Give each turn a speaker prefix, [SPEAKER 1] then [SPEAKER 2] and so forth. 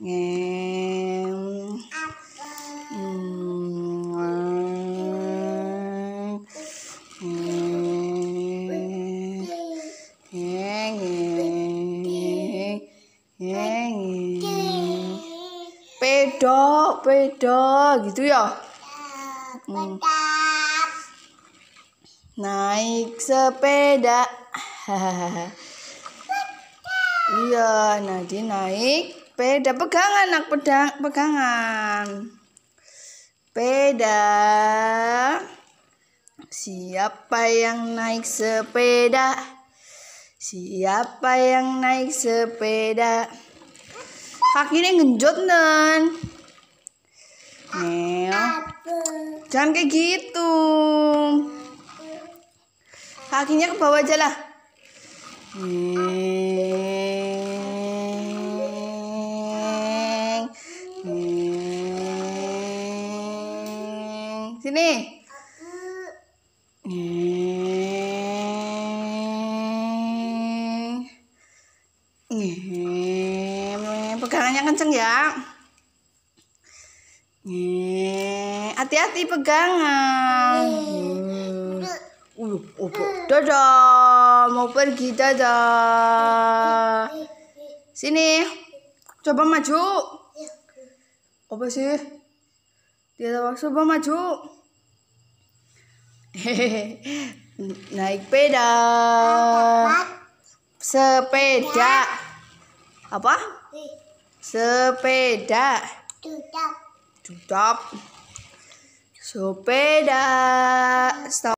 [SPEAKER 1] ngeng pedok
[SPEAKER 2] pedok gitu ya hmm. naik sepeda iya nanti naik Beda pegangan anak pedang pegangan. Beda. Siapa yang naik sepeda? Siapa yang naik sepeda? ini ngejot nan. Neo. Jangan kayak gitu. Kakinya ke bawah aja lah. Sini. Pegangannya kenceng ya. Hati-hati pegangan. Uh, dadah, mau pergi dadah. Sini, coba maju. Apa sih? dia tahu coba maju hehehe naik peda sepeda apa sepeda tutup dudap sepeda